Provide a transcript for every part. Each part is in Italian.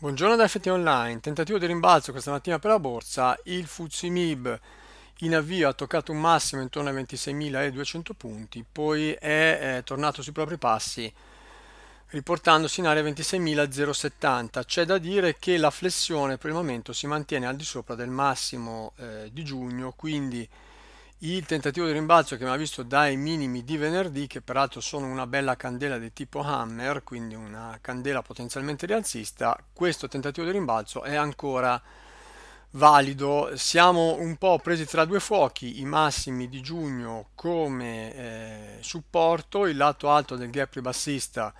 Buongiorno da FT Online, tentativo di rimbalzo questa mattina per la borsa, il FTSE MIB in avvio ha toccato un massimo intorno ai 26.200 punti, poi è eh, tornato sui propri passi riportandosi in area 26.070, c'è da dire che la flessione per il momento si mantiene al di sopra del massimo eh, di giugno, quindi il tentativo di rimbalzo che mi ha visto dai minimi di venerdì che peraltro sono una bella candela di tipo hammer quindi una candela potenzialmente rialzista questo tentativo di rimbalzo è ancora valido siamo un po' presi tra due fuochi i massimi di giugno come eh, supporto il lato alto del gap ribassista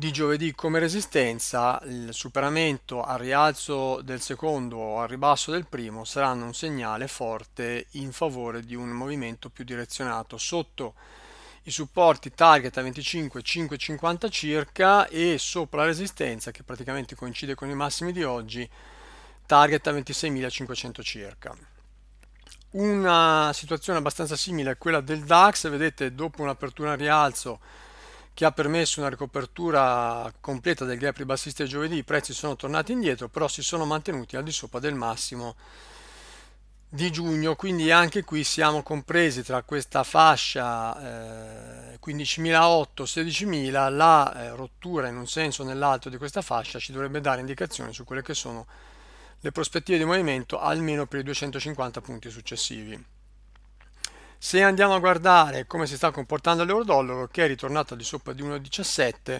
di giovedì come resistenza il superamento al rialzo del secondo o al ribasso del primo saranno un segnale forte in favore di un movimento più direzionato sotto i supporti target a 25,5,50 circa e sopra la resistenza che praticamente coincide con i massimi di oggi target a 26.500 circa una situazione abbastanza simile a quella del DAX vedete dopo un'apertura al rialzo che ha permesso una ricopertura completa del gap ribassista di giovedì, i prezzi sono tornati indietro, però si sono mantenuti al di sopra del massimo di giugno, quindi anche qui siamo compresi tra questa fascia eh, 15.008-16.000, la eh, rottura in un senso o nell'altro di questa fascia ci dovrebbe dare indicazioni su quelle che sono le prospettive di movimento almeno per i 250 punti successivi. Se andiamo a guardare come si sta comportando l'euro dollaro, che è ritornato al di sopra di 1,17,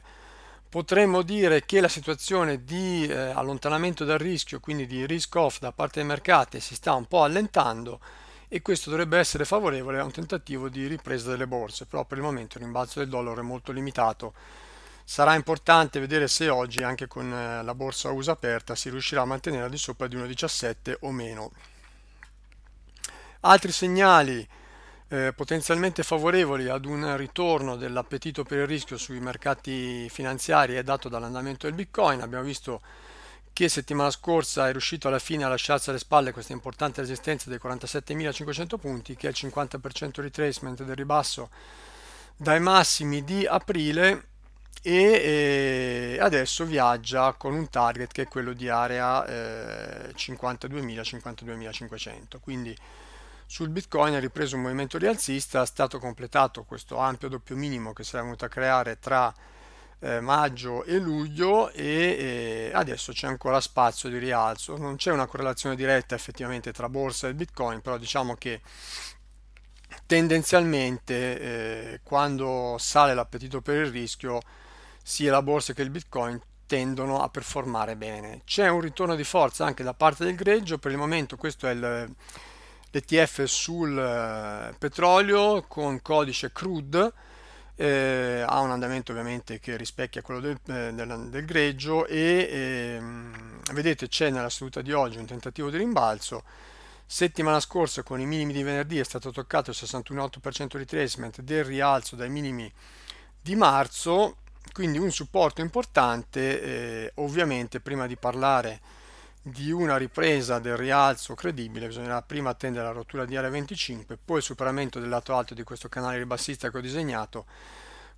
potremmo dire che la situazione di eh, allontanamento dal rischio, quindi di risk off da parte dei mercati, si sta un po' allentando e questo dovrebbe essere favorevole a un tentativo di ripresa delle borse, però per il momento il rimbalzo del dollaro è molto limitato. Sarà importante vedere se oggi, anche con eh, la borsa USA aperta, si riuscirà a mantenere al di sopra di 1,17 o meno. Altri segnali eh, potenzialmente favorevoli ad un ritorno dell'appetito per il rischio sui mercati finanziari è dato dall'andamento del Bitcoin. Abbiamo visto che settimana scorsa è riuscito alla fine a lasciarsi alle spalle questa importante resistenza dei 47.500 punti, che è il 50% retracement del ribasso dai massimi di aprile e adesso viaggia con un target che è quello di area 52.000-52.500 eh, quindi sul Bitcoin ha ripreso un movimento rialzista, è stato completato questo ampio doppio minimo che si era venuto a creare tra eh, maggio e luglio e, e eh, adesso c'è ancora spazio di rialzo. Non c'è una correlazione diretta effettivamente tra borsa e Bitcoin, però diciamo che tendenzialmente eh, quando sale l'appetito per il rischio sia la borsa che il Bitcoin tendono a performare bene. C'è un ritorno di forza anche da parte del greggio, per il momento questo è il l'ETF sul eh, petrolio con codice CRUD eh, ha un andamento ovviamente che rispecchia quello del, eh, del, del greggio e eh, vedete c'è nella seduta di oggi un tentativo di rimbalzo settimana scorsa con i minimi di venerdì è stato toccato il 61,8% retracement del rialzo dai minimi di marzo quindi un supporto importante eh, ovviamente prima di parlare di una ripresa del rialzo credibile bisognerà prima attendere la rottura di area 25 poi il superamento del lato alto di questo canale ribassista che ho disegnato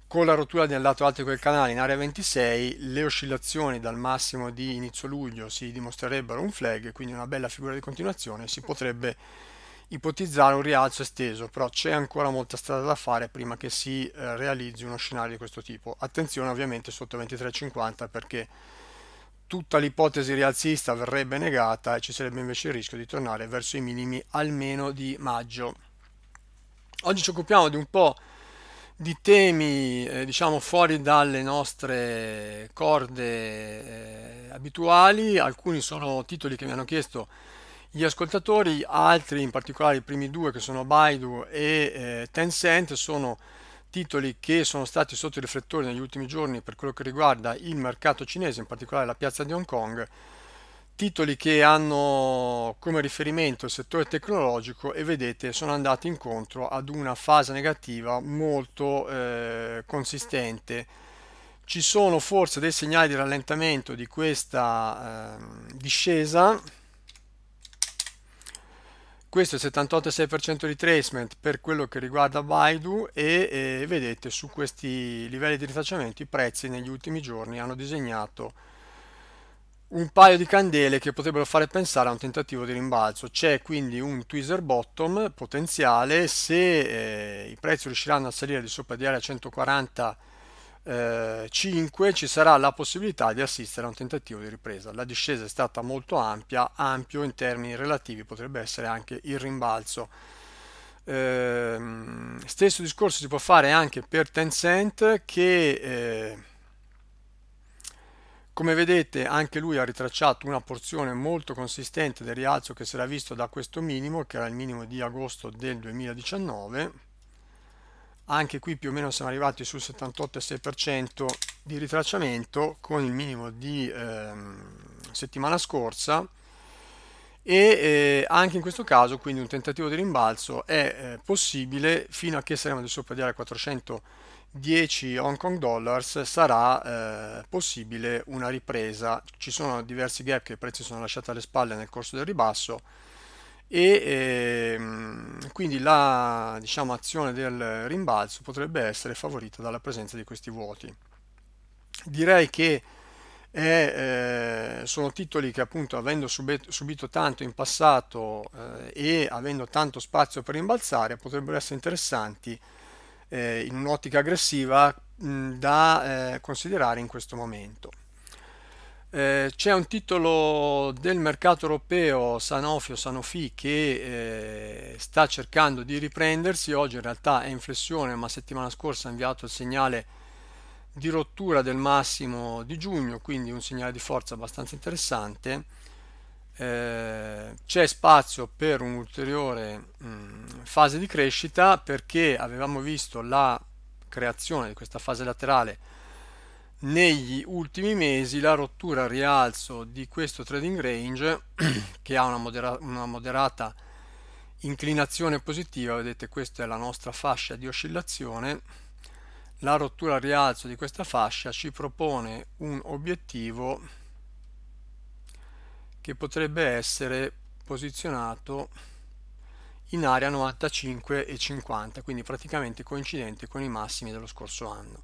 con la rottura del lato alto di quel canale in area 26 le oscillazioni dal massimo di inizio luglio si dimostrerebbero un flag quindi una bella figura di continuazione si potrebbe ipotizzare un rialzo esteso però c'è ancora molta strada da fare prima che si eh, realizzi uno scenario di questo tipo attenzione ovviamente sotto 23,50 perché tutta l'ipotesi rialzista verrebbe negata e ci sarebbe invece il rischio di tornare verso i minimi almeno di maggio. Oggi ci occupiamo di un po' di temi eh, diciamo fuori dalle nostre corde eh, abituali, alcuni sono titoli che mi hanno chiesto gli ascoltatori, altri in particolare i primi due che sono Baidu e eh, Tencent sono titoli che sono stati sotto i riflettori negli ultimi giorni per quello che riguarda il mercato cinese, in particolare la piazza di Hong Kong, titoli che hanno come riferimento il settore tecnologico e vedete sono andati incontro ad una fase negativa molto eh, consistente. Ci sono forse dei segnali di rallentamento di questa eh, discesa questo è il 78,6% di tracement per quello che riguarda Baidu e, e vedete su questi livelli di rifacciamento i prezzi negli ultimi giorni hanno disegnato un paio di candele che potrebbero fare pensare a un tentativo di rimbalzo. C'è quindi un tweezer bottom potenziale se eh, i prezzi riusciranno a salire di sopra di area 140 5 eh, ci sarà la possibilità di assistere a un tentativo di ripresa. La discesa è stata molto ampia, ampio in termini relativi potrebbe essere anche il rimbalzo. Eh, stesso discorso si può fare anche per Tencent che eh, come vedete anche lui ha ritracciato una porzione molto consistente del rialzo che si era visto da questo minimo che era il minimo di agosto del 2019 anche qui più o meno siamo arrivati sul 78,6% di ritracciamento con il minimo di ehm, settimana scorsa e eh, anche in questo caso quindi un tentativo di rimbalzo è eh, possibile fino a che saremo di sopra di area 410 Hong Kong dollars sarà eh, possibile una ripresa ci sono diversi gap che i prezzi sono lasciati alle spalle nel corso del ribasso e ehm, quindi la diciamo, azione del rimbalzo potrebbe essere favorita dalla presenza di questi vuoti. Direi che è, eh, sono titoli che appunto avendo subito tanto in passato eh, e avendo tanto spazio per rimbalzare potrebbero essere interessanti eh, in un'ottica aggressiva mh, mm, da eh, considerare in questo momento. Eh, c'è un titolo del mercato europeo Sanofi o Sanofi che eh, sta cercando di riprendersi, oggi in realtà è in flessione ma settimana scorsa ha inviato il segnale di rottura del massimo di giugno, quindi un segnale di forza abbastanza interessante. Eh, c'è spazio per un'ulteriore mm, fase di crescita perché avevamo visto la creazione di questa fase laterale negli ultimi mesi la rottura al rialzo di questo trading range che ha una, modera una moderata inclinazione positiva, vedete questa è la nostra fascia di oscillazione, la rottura al rialzo di questa fascia ci propone un obiettivo che potrebbe essere posizionato in area 95 e 50, quindi praticamente coincidente con i massimi dello scorso anno.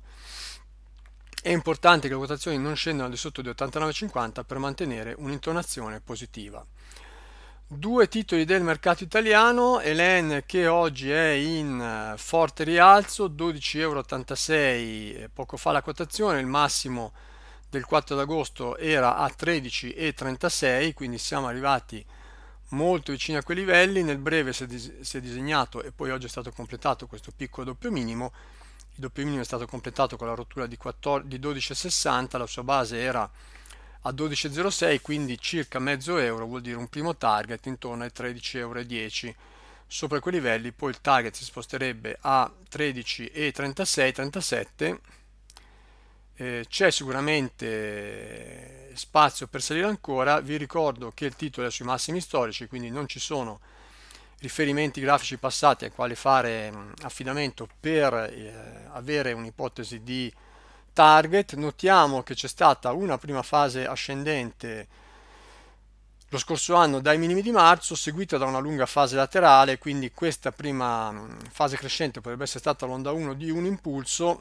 È importante che le quotazioni non scendano al di sotto di 89,50 per mantenere un'intonazione positiva. Due titoli del mercato italiano, Elen che oggi è in eh, forte rialzo, 12,86 euro eh, poco fa la quotazione, il massimo del 4 d'agosto era a 13,36, quindi siamo arrivati molto vicini a quei livelli, nel breve si è, dis- si è disegnato e poi oggi è stato completato questo piccolo doppio minimo, il doppio minimo è stato completato con la rottura di, 14, di 12,60, la sua base era a 12,06 quindi circa mezzo euro vuol dire un primo target intorno ai 13,10 euro sopra quei livelli poi il target si sposterebbe a 13,36 37 eh, c'è sicuramente spazio per salire ancora vi ricordo che il titolo è sui massimi storici quindi non ci sono riferimenti grafici passati ai quali fare mm, affidamento per eh, avere un'ipotesi di target. Notiamo che c'è stata una prima fase ascendente lo scorso anno dai minimi di marzo, seguita da una lunga fase laterale, quindi questa prima mm, fase crescente potrebbe essere stata l'onda 1 di un impulso.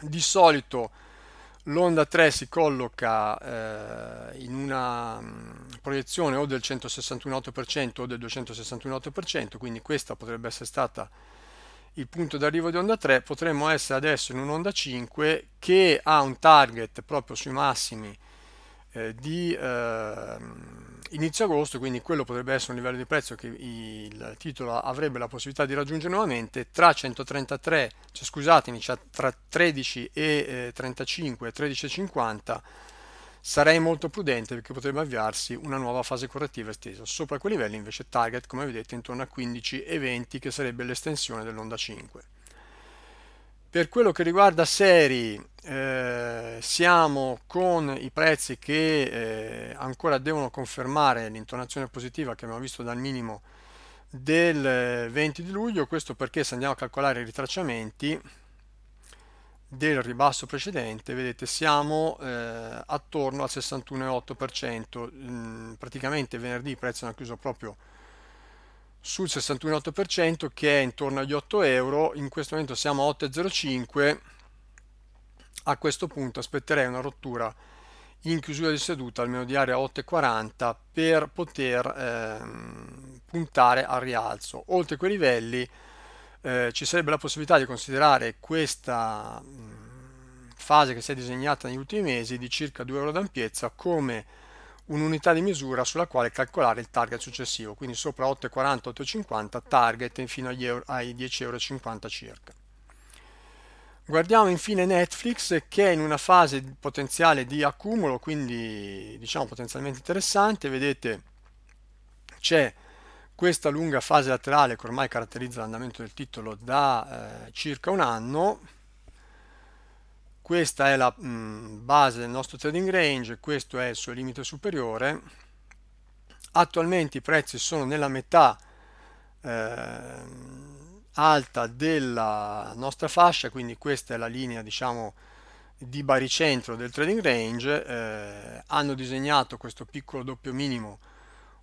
Di solito l'onda 3 si colloca eh, in una mm, proiezione o del 161% o del 261%, quindi questa potrebbe essere stata il punto d'arrivo di onda 3, potremmo essere adesso in un'onda 5 che ha un target proprio sui massimi eh, di... Eh, inizio agosto, quindi quello potrebbe essere un livello di prezzo che il titolo avrebbe la possibilità di raggiungere nuovamente tra 133, cioè scusatemi, cioè tra 13 e 35 eh, e 13,50 sarei molto prudente perché potrebbe avviarsi una nuova fase correttiva estesa. Sopra quei livelli invece target, come vedete, intorno a 15 e 20 che sarebbe l'estensione dell'onda 5. Per quello che riguarda seri, eh, siamo con i prezzi che eh, ancora devono confermare l'intonazione positiva che abbiamo visto dal minimo del 20 eh, di luglio, questo perché se andiamo a calcolare i ritracciamenti del ribasso precedente, vedete siamo eh, attorno al 61,8%, mm, praticamente venerdì il prezzo hanno chiuso proprio sul 61,8% che è intorno agli 8 euro, in questo momento siamo a 8,05, a questo punto aspetterei una rottura in chiusura di seduta almeno di area 8,40 per poter eh, puntare al rialzo. Oltre quei livelli eh, ci sarebbe la possibilità di considerare questa mh, fase che si è disegnata negli ultimi mesi di circa 2 euro d'ampiezza come un'unità di misura sulla quale calcolare il target successivo, quindi sopra 8,40, 8,50 target fino agli euro, ai 10,50 euro circa. Guardiamo infine Netflix che è in una fase potenziale di accumulo, quindi diciamo potenzialmente interessante, vedete c'è questa lunga fase laterale che ormai caratterizza l'andamento del titolo da eh, circa un anno, questa è la mm, base del nostro trading range, questo è il suo limite superiore, attualmente i prezzi sono nella metà eh, alta della nostra fascia, quindi questa è la linea diciamo di baricentro del trading range, eh, hanno disegnato questo piccolo doppio minimo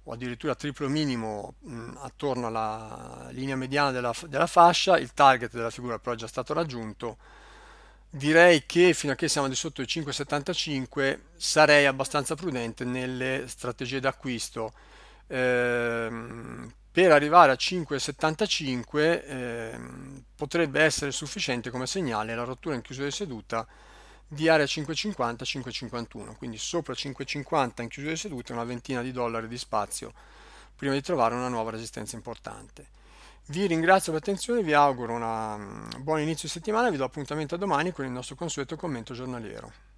o addirittura triplo minimo mh, mm, attorno alla linea mediana della, della fascia, il target della figura però è già stato raggiunto, direi che fino a che siamo di sotto i 5,75 sarei abbastanza prudente nelle strategie d'acquisto. Eh, per arrivare a 5,75 eh, potrebbe essere sufficiente come segnale la rottura in chiusura di seduta di area 5,50-5,51, quindi sopra 5,50 in chiusura di seduta una ventina di dollari di spazio prima di trovare una nuova resistenza importante. Vi ringrazio per l'attenzione, vi auguro un mm, buon inizio di settimana, e vi do appuntamento a domani con il nostro consueto commento giornaliero.